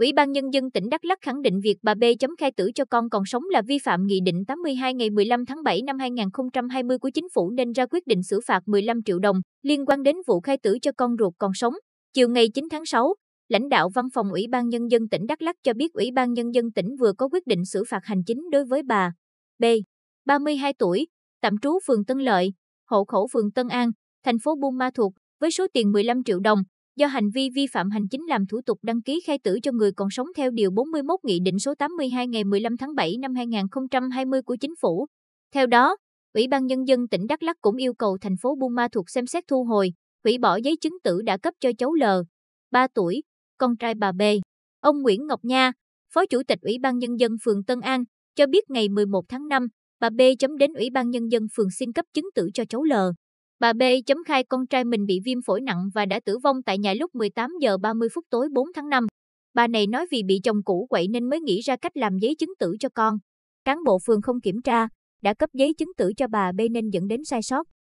Ủy ban Nhân dân tỉnh Đắk Lắc khẳng định việc bà B chấm khai tử cho con còn sống là vi phạm Nghị định 82 ngày 15 tháng 7 năm 2020 của Chính phủ nên ra quyết định xử phạt 15 triệu đồng liên quan đến vụ khai tử cho con ruột còn sống. Chiều ngày 9 tháng 6, lãnh đạo Văn phòng Ủy ban Nhân dân tỉnh Đắk Lắc cho biết Ủy ban Nhân dân tỉnh vừa có quyết định xử phạt hành chính đối với bà B, 32 tuổi, tạm trú phường Tân Lợi, hộ khẩu phường Tân An, thành phố Buôn Ma Thuột với số tiền 15 triệu đồng do hành vi vi phạm hành chính làm thủ tục đăng ký khai tử cho người còn sống theo Điều 41 Nghị định số 82 ngày 15 tháng 7 năm 2020 của Chính phủ. Theo đó, Ủy ban Nhân dân tỉnh Đắk Lắc cũng yêu cầu thành phố Buôn Ma thuộc xem xét thu hồi, hủy bỏ giấy chứng tử đã cấp cho cháu L, 3 tuổi, con trai bà B. Ông Nguyễn Ngọc Nha, Phó Chủ tịch Ủy ban Nhân dân phường Tân An, cho biết ngày 11 tháng 5, bà B chấm đến Ủy ban Nhân dân phường xin cấp chứng tử cho cháu L. Bà B chấm khai con trai mình bị viêm phổi nặng và đã tử vong tại nhà lúc 18 giờ 30 phút tối 4 tháng 5. Bà này nói vì bị chồng cũ quậy nên mới nghĩ ra cách làm giấy chứng tử cho con. Cán bộ phường không kiểm tra, đã cấp giấy chứng tử cho bà B nên dẫn đến sai sót.